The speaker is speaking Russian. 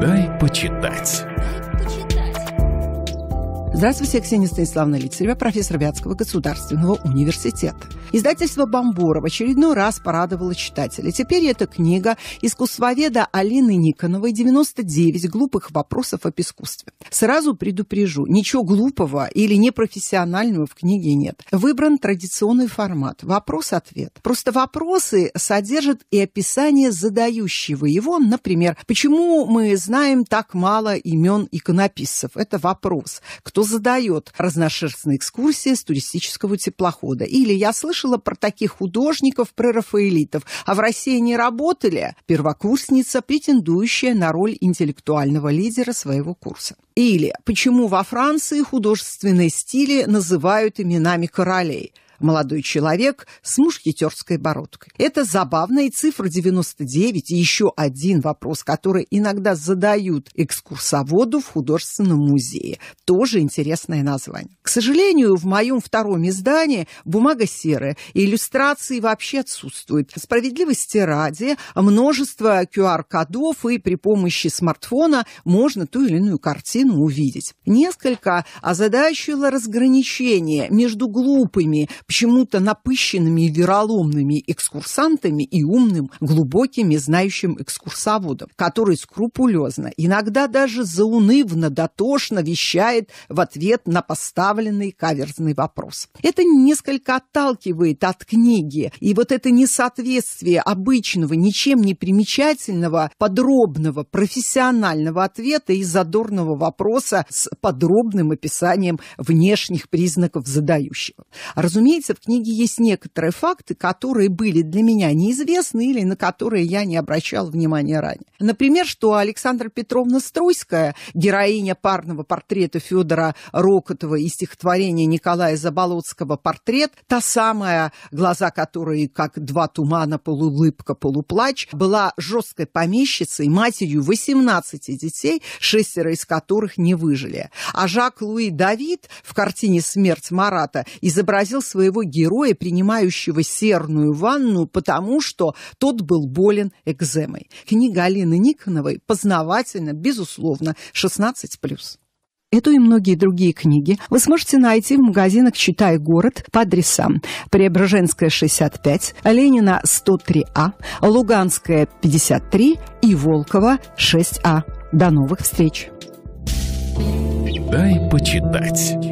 Дай почитать. Здравствуйте, Ксения Станиславна Лицарева, профессор Вятского государственного университета. Издательство «Бомбора» в очередной раз порадовало читателя. Теперь эта книга искусствоведа Алины Никоновой «99 глупых вопросов об искусстве». Сразу предупрежу, ничего глупого или непрофессионального в книге нет. Выбран традиционный формат – вопрос-ответ. Просто вопросы содержат и описание задающего его, например, почему мы знаем так мало имен иконописцев? Это вопрос. Кто задает разношерстные экскурсии с туристического теплохода. Или я слышала про таких художников, прерафаэлитов, а в России не работали. Первокурсница, претендующая на роль интеллектуального лидера своего курса. Или почему во Франции художественные стили называют именами королей – молодой человек с мушкетерской бородкой. Это забавная цифра 99, и еще один вопрос, который иногда задают экскурсоводу в художественном музее. Тоже интересное название. К сожалению, в моем втором издании бумага серая, и иллюстрации вообще отсутствуют. Справедливости ради, множество QR-кодов, и при помощи смартфона можно ту или иную картину увидеть. Несколько озадачило разграничение между глупыми почему-то напыщенными и вероломными экскурсантами и умным, глубоким и знающим экскурсоводом, который скрупулезно, иногда даже заунывно, дотошно вещает в ответ на поставленный каверзный вопрос. Это несколько отталкивает от книги, и вот это несоответствие обычного, ничем не примечательного, подробного, профессионального ответа и задорного вопроса с подробным описанием внешних признаков задающего. Разумеется, разумеется, в книге есть некоторые факты, которые были для меня неизвестны или на которые я не обращал внимания ранее. Например, что Александра Петровна Струйская, героиня парного портрета Федора Рокотова и стихотворения Николая Заболоцкого «Портрет», та самая, глаза которой, как два тумана, полулыбка, полуплач, была жесткой помещицей, матерью 18 детей, шестеро из которых не выжили. А Жак-Луи Давид в картине «Смерть Марата» изобразил своего своего героя, принимающего серную ванну, потому что тот был болен экземой. Книга Алины Никоновой познавательна, безусловно, 16+. Эту и многие другие книги вы сможете найти в магазинах «Читай город» по адресам Преображенская, 65, Ленина, 103А, Луганская, 53 и Волкова, 6А. До новых встреч! Дай почитать.